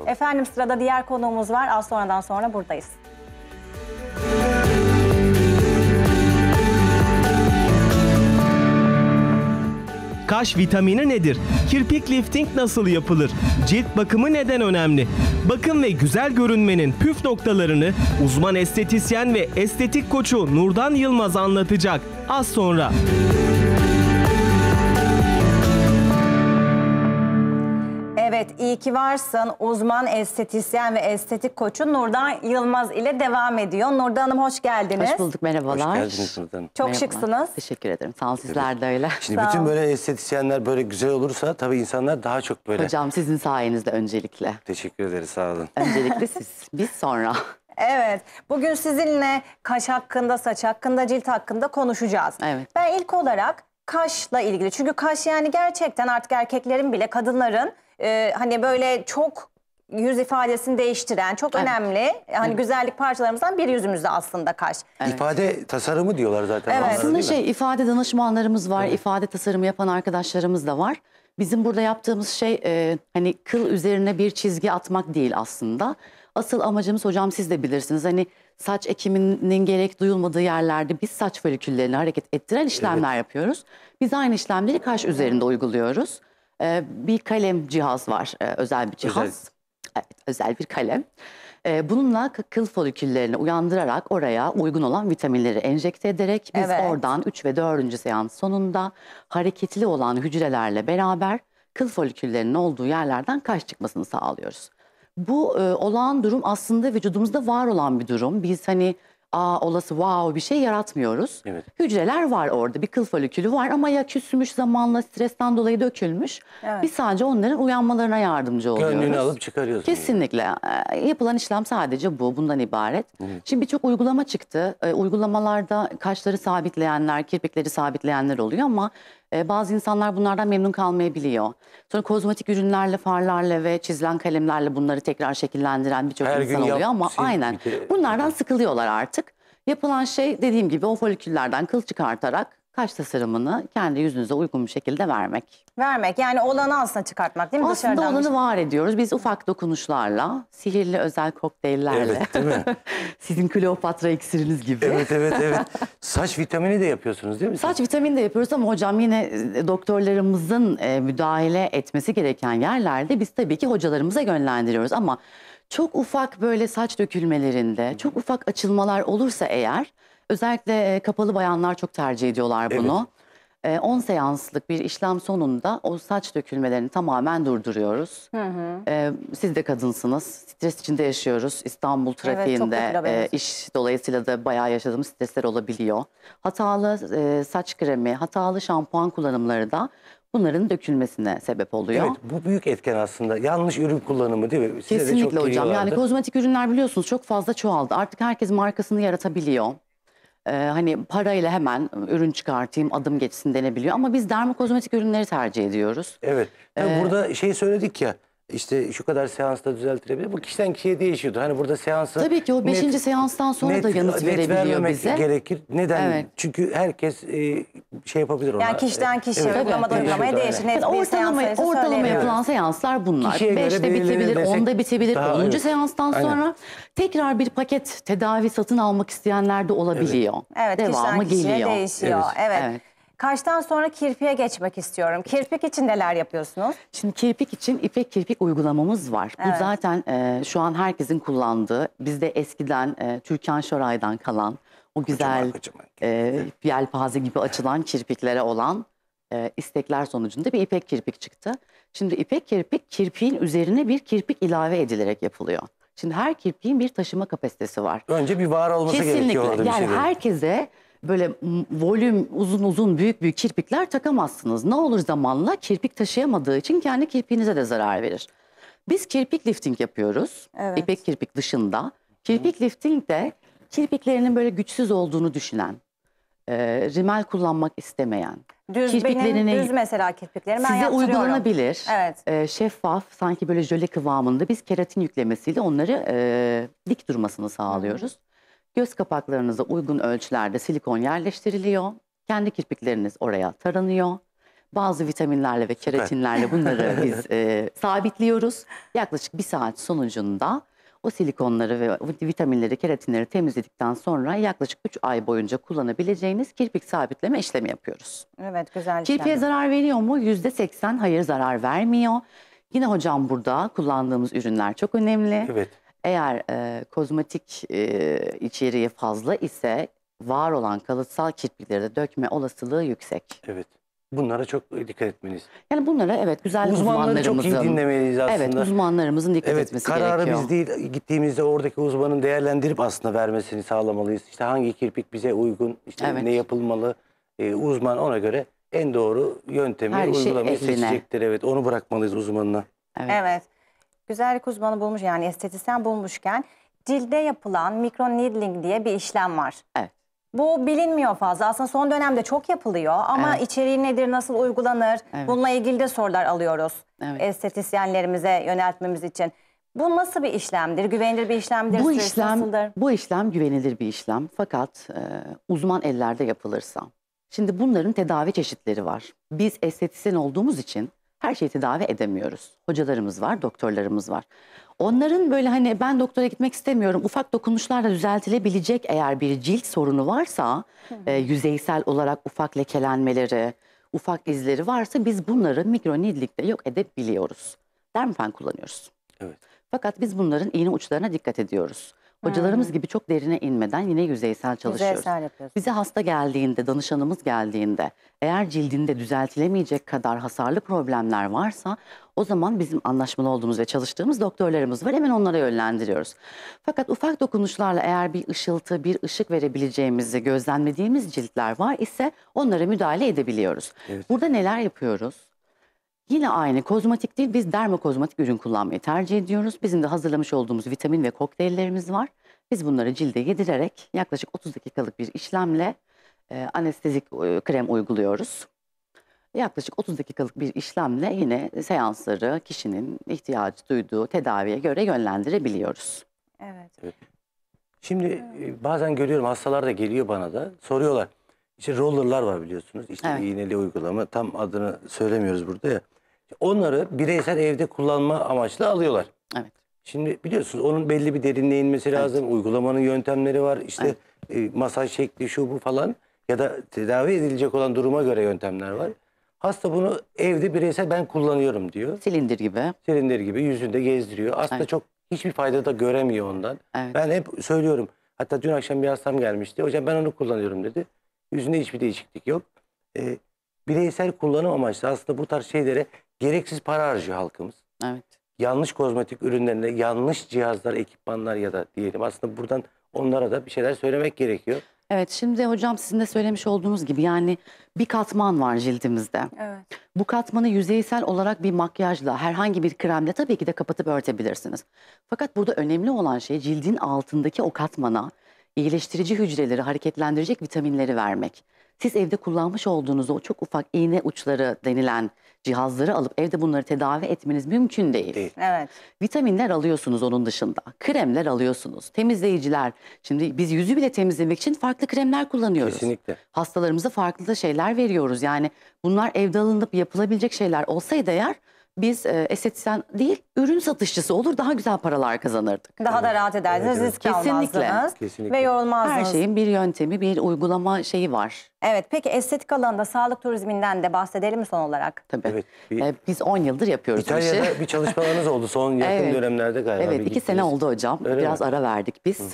Tabii. Efendim sırada diğer konuğumuz var. Az sonradan sonra buradayız. Kaş vitamini nedir? Kirpik lifting nasıl yapılır? Cilt bakımı neden önemli? Bakım ve güzel görünmenin püf noktalarını uzman estetisyen ve estetik koçu Nurdan Yılmaz anlatacak az sonra. Müzik Evet iyi ki varsın uzman estetisyen ve estetik koçun Nurdan Yılmaz ile devam ediyor. Nurdan Hanım hoş geldiniz. Hoş bulduk merhabalar. Hoş geldiniz Nurdan. Çok merhabalar. şıksınız. Teşekkür ederim sağ olun sizler de öyle. Şimdi bütün böyle estetisyenler böyle güzel olursa tabii insanlar daha çok böyle. Hocam sizin sayenizde öncelikle. Teşekkür ederiz sağ olun. Öncelikle siz biz sonra. Evet. Bugün sizinle kaş hakkında, saç hakkında, cilt hakkında konuşacağız. Evet. Ben ilk olarak kaşla ilgili. Çünkü kaş yani gerçekten artık erkeklerin bile kadınların e, hani böyle çok yüz ifadesini değiştiren çok evet. önemli. Hani evet. güzellik parçalarımızdan bir yüzümüzde aslında kaş. Evet. İfade tasarımı diyorlar zaten. Evet. aslında şey ifade danışmanlarımız var, evet. ifade tasarımı yapan arkadaşlarımız da var. Bizim burada yaptığımız şey e, hani kıl üzerine bir çizgi atmak değil aslında. Asıl amacımız hocam siz de bilirsiniz hani saç ekiminin gerek duyulmadığı yerlerde biz saç foliküllerini hareket ettiren işlemler evet. yapıyoruz. Biz aynı işlemleri kaş üzerinde uyguluyoruz e, bir kalem cihaz var. E, özel bir cihaz. Özel. Evet, özel bir kalem. Ee, bununla kıl foliküllerini uyandırarak oraya uygun olan vitaminleri enjekte ederek biz evet. oradan 3 ve 4. seans sonunda hareketli olan hücrelerle beraber kıl foliküllerinin olduğu yerlerden kaç çıkmasını sağlıyoruz. Bu e, olağan durum aslında vücudumuzda var olan bir durum. Biz hani aa olası wow bir şey yaratmıyoruz. Evet. Hücreler var orada bir kıl folikülü var ama ya küsmüş zamanla stresten dolayı dökülmüş. Evet. Biz sadece onların uyanmalarına yardımcı oluyoruz. Gönlünü alıp çıkarıyoruz. Kesinlikle. Yani. Ee, yapılan işlem sadece bu. Bundan ibaret. Evet. Şimdi birçok uygulama çıktı. Ee, uygulamalarda kaşları sabitleyenler, kirpikleri sabitleyenler oluyor ama ee, bazı insanlar bunlardan memnun kalmayabiliyor. Sonra kozmetik ürünlerle, farlarla ve çizilen kalemlerle bunları tekrar şekillendiren birçok insan oluyor yap- ama şey- aynen. Bunlardan sıkılıyorlar artık. Yapılan şey dediğim gibi o foliküllerden kıl çıkartarak kaş tasarımını kendi yüzünüze uygun bir şekilde vermek. Vermek yani olanı aslında çıkartmak değil mi? Aslında Dışarıdan olanı şey. var ediyoruz. Biz ufak dokunuşlarla, sihirli özel kokteyllerle. Evet değil mi? Sizin Kleopatra iksiriniz gibi. Evet evet evet. Saç vitamini de yapıyorsunuz değil mi? Saç vitamini de yapıyoruz ama hocam yine e, doktorlarımızın e, müdahale etmesi gereken yerlerde biz tabii ki hocalarımıza yönlendiriyoruz ama çok ufak böyle saç dökülmelerinde, çok ufak açılmalar olursa eğer Özellikle kapalı bayanlar çok tercih ediyorlar bunu. Evet. 10 seanslık bir işlem sonunda o saç dökülmelerini tamamen durduruyoruz. Hı hı. Siz de kadınsınız. Stres içinde yaşıyoruz. İstanbul trafiğinde evet, iş dolayısıyla da bayağı yaşadığımız stresler olabiliyor. Hatalı saç kremi, hatalı şampuan kullanımları da bunların dökülmesine sebep oluyor. Evet bu büyük etken aslında. Yanlış ürün kullanımı değil mi? Size Kesinlikle de çok hocam. Yani kozmetik ürünler biliyorsunuz çok fazla çoğaldı. Artık herkes markasını yaratabiliyor e, hani parayla hemen ürün çıkartayım adım geçsin denebiliyor. Ama biz dermokozmetik ürünleri tercih ediyoruz. Evet. Yani Ee, burada şey söyledik ya işte şu kadar seansta düzeltilebilir. Bu kişiden kişiye değişiyordur. Hani burada seansı... Tabii ki o beşinci net, seanstan sonra net, da yanıt net verebiliyor bize. gerekir. Neden? Evet. Çünkü herkes e, şey yapabilir ona. Yani kişiden kişiye, evet, uygulamadan uygulamaya değişir. Net yani ortalama, ortalama yapılan seanslar bunlar. Kişiye Beşte bitebilir, desek, onda bitebilir. Onuncu evet. seanstan sonra Aynen. tekrar bir paket tedavi satın almak isteyenler de olabiliyor. Evet, evet Devamı kişiden kişiye değişiyor. Evet. evet. evet. Kaştan sonra kirpiye geçmek istiyorum. Kirpik için neler yapıyorsunuz? Şimdi kirpik için ipek kirpik uygulamamız var. Evet. Bu zaten e, şu an herkesin kullandığı, bizde eskiden e, Türkan Şoray'dan kalan o güzel kocaman, kocaman. E, yelpaze gibi açılan kirpiklere olan e, istekler sonucunda bir ipek kirpik çıktı. Şimdi ipek kirpik kirpiğin üzerine bir kirpik ilave edilerek yapılıyor. Şimdi her kirpiğin bir taşıma kapasitesi var. Önce bir var olması Kesinlikle. gerekiyor. Kesinlikle. Yani şeyleri. herkese böyle volüm uzun uzun büyük büyük kirpikler takamazsınız. Ne olur zamanla kirpik taşıyamadığı için kendi kirpiğinize de zarar verir. Biz kirpik lifting yapıyoruz. Evet. İpek kirpik dışında. Kirpik lifting de kirpiklerinin böyle güçsüz olduğunu düşünen, e, rimel kullanmak istemeyen. Düz kirpiklerini, benim düz mesela kirpiklerim ben Size uygulanabilir. Evet. E, şeffaf sanki böyle jöle kıvamında biz keratin yüklemesiyle onları e, dik durmasını sağlıyoruz. Hı Göz kapaklarınıza uygun ölçülerde silikon yerleştiriliyor. Kendi kirpikleriniz oraya taranıyor. Bazı vitaminlerle ve keratinlerle bunları biz e, sabitliyoruz. Yaklaşık bir saat sonucunda o silikonları ve vitaminleri, keratinleri temizledikten sonra yaklaşık 3 ay boyunca kullanabileceğiniz kirpik sabitleme işlemi yapıyoruz. Evet güzel işlem. Kirpiğe zarar veriyor mu? %80 hayır zarar vermiyor. Yine hocam burada kullandığımız ürünler çok önemli. Evet. Eğer e, kozmetik e, içeriği fazla ise var olan kalıtsal kirpikleri de dökme olasılığı yüksek. Evet. Bunlara çok dikkat etmeniz. Yani bunlara evet güzel Uzmanları çok iyi dinlemeliyiz aslında. Evet uzmanlarımızın dikkat evet, etmesi kararı gerekiyor. Kararı biz değil gittiğimizde oradaki uzmanın değerlendirip aslında vermesini sağlamalıyız. İşte hangi kirpik bize uygun, işte evet. ne yapılmalı e, uzman ona göre en doğru yöntemi Her şey uygulamayı şey seçecektir. Evet onu bırakmalıyız uzmanına. Evet. evet güzellik uzmanı bulmuş yani estetisyen bulmuşken dilde yapılan mikro needling diye bir işlem var. Evet. Bu bilinmiyor fazla. Aslında son dönemde çok yapılıyor ama evet. içeriği nedir, nasıl uygulanır? Evet. Bununla ilgili de sorular alıyoruz evet. estetisyenlerimize yöneltmemiz için. Bu nasıl bir işlemdir? Güvenilir bir işlemdir? Bu işlem, bu işlem güvenilir bir işlem fakat e, uzman ellerde yapılırsa. Şimdi bunların tedavi çeşitleri var. Biz estetisyen olduğumuz için her şeyi tedavi edemiyoruz. Hocalarımız var, doktorlarımız var. Onların böyle hani ben doktora gitmek istemiyorum ufak dokunuşlarla düzeltilebilecek eğer bir cilt sorunu varsa hı e, yüzeysel olarak ufak lekelenmeleri, ufak izleri varsa biz bunları mikronidlikte yok edebiliyoruz. Dermipen kullanıyoruz. Evet. Fakat biz bunların iğne uçlarına dikkat ediyoruz. Hocalarımız gibi çok derine inmeden yine yüzeysel çalışıyoruz. Yüzeysel yapıyorsunuz. Bize hasta geldiğinde, danışanımız geldiğinde eğer cildinde düzeltilemeyecek kadar hasarlı problemler varsa o zaman bizim anlaşmalı olduğumuz ve çalıştığımız doktorlarımız var. Hemen onlara yönlendiriyoruz. Fakat ufak dokunuşlarla eğer bir ışıltı, bir ışık verebileceğimizi gözlemlediğimiz ciltler var ise onlara müdahale edebiliyoruz. Evet. Burada neler yapıyoruz? Yine aynı kozmetik değil biz dermokozmetik ürün kullanmayı tercih ediyoruz. Bizim de hazırlamış olduğumuz vitamin ve kokteyllerimiz var. Biz bunları cilde yedirerek yaklaşık 30 dakikalık bir işlemle e, anestezik e, krem uyguluyoruz. Yaklaşık 30 dakikalık bir işlemle yine seansları kişinin ihtiyacı duyduğu tedaviye göre yönlendirebiliyoruz. Evet. Şimdi e, bazen görüyorum hastalar da geliyor bana da soruyorlar. İşte rollerlar var biliyorsunuz. İşte evet. iğneli uygulama tam adını söylemiyoruz burada ya. Onları bireysel evde kullanma amaçlı alıyorlar. Evet. Şimdi biliyorsunuz onun belli bir derinliğe inmesi lazım. Evet. Uygulamanın yöntemleri var. İşte evet. e, masaj şekli şu bu falan ya da tedavi edilecek olan duruma göre yöntemler var. Hasta bunu evde bireysel ben kullanıyorum diyor. Silindir gibi. Silindir gibi yüzünde gezdiriyor. Aslında evet. çok hiçbir fayda da göremiyor ondan. Evet. Ben hep söylüyorum. Hatta dün akşam bir hastam gelmişti. Hocam ben onu kullanıyorum dedi. Yüzünde hiçbir değişiklik yok. Ee, bireysel kullanım amaçlı aslında bu tarz şeylere Gereksiz para harcıyor halkımız. Evet. Yanlış kozmetik ürünlerine, yanlış cihazlar, ekipmanlar ya da diyelim. Aslında buradan onlara da bir şeyler söylemek gerekiyor. Evet şimdi hocam sizin de söylemiş olduğunuz gibi yani bir katman var cildimizde. Evet. Bu katmanı yüzeysel olarak bir makyajla herhangi bir kremle tabii ki de kapatıp örtebilirsiniz. Fakat burada önemli olan şey cildin altındaki o katmana iyileştirici hücreleri hareketlendirecek vitaminleri vermek. Siz evde kullanmış olduğunuz o çok ufak iğne uçları denilen cihazları alıp evde bunları tedavi etmeniz mümkün değil. değil. Evet. Vitaminler alıyorsunuz onun dışında. Kremler alıyorsunuz. Temizleyiciler. Şimdi biz yüzü bile temizlemek için farklı kremler kullanıyoruz. Kesinlikle. Hastalarımıza farklı da şeyler veriyoruz. Yani bunlar evde alınıp yapılabilecek şeyler olsaydı eğer biz e, estetisyen değil ürün satışçısı olur daha güzel paralar kazanırdık. Daha da rahat ederdiniz, evet, risk Kesinlikle. Kesinlikle. ve yorulmazdınız. Her şeyin bir yöntemi, bir uygulama şeyi var. Evet, peki estetik alanında sağlık turizminden de bahsedelim mi son olarak? Tabii. Evet, bir, ee, biz 10 yıldır yapıyoruz İtalya'da bir çalışmalarınız oldu son yakın evet. dönemlerde galiba. Evet, 2 sene oldu hocam. Öyle Biraz mi? ara verdik biz. Hı.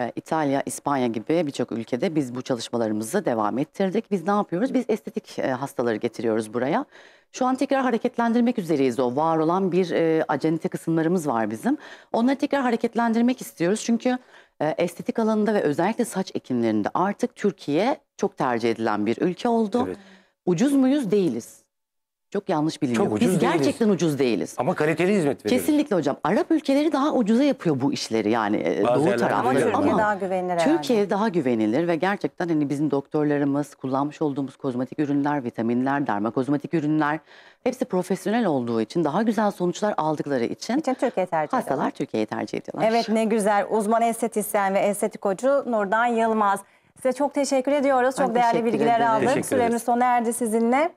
Ee, İtalya, İspanya gibi birçok ülkede biz bu çalışmalarımızı devam ettirdik. Biz ne yapıyoruz? Biz estetik e, hastaları getiriyoruz buraya. Şu an tekrar hareketlendirmek üzereyiz o. Var olan bir e, acenite kısımlarımız var bizim. Onları tekrar hareketlendirmek istiyoruz. Çünkü e, estetik alanında ve özellikle saç ekimlerinde artık Türkiye çok tercih edilen bir ülke oldu. Evet. Ucuz muyuz? Değiliz. Çok yanlış biliniyor. Çok ucuz Biz değiliz. gerçekten ucuz değiliz. Ama kaliteli hizmet veriyoruz. Kesinlikle hocam. Arap ülkeleri daha ucuza yapıyor bu işleri yani e, Bazı doğu yerler tarafları. Ama Türkiye daha güvenilir herhalde. Türkiye daha güvenilir ve gerçekten hani bizim doktorlarımız kullanmış olduğumuz kozmetik ürünler, vitaminler, dermakozmetik ürünler hepsi profesyonel olduğu için daha güzel sonuçlar aldıkları için, için Türkiye tercih ediyor. hastalar Türkiye'yi tercih ediyorlar. Evet ne güzel. Uzman estetisyen ve estetik hocu Nurdan Yılmaz. Size çok teşekkür ediyoruz. Ben çok değerli bilgiler ederim. aldık. Teşekkür ederiz. Süremiz sona erdi sizinle.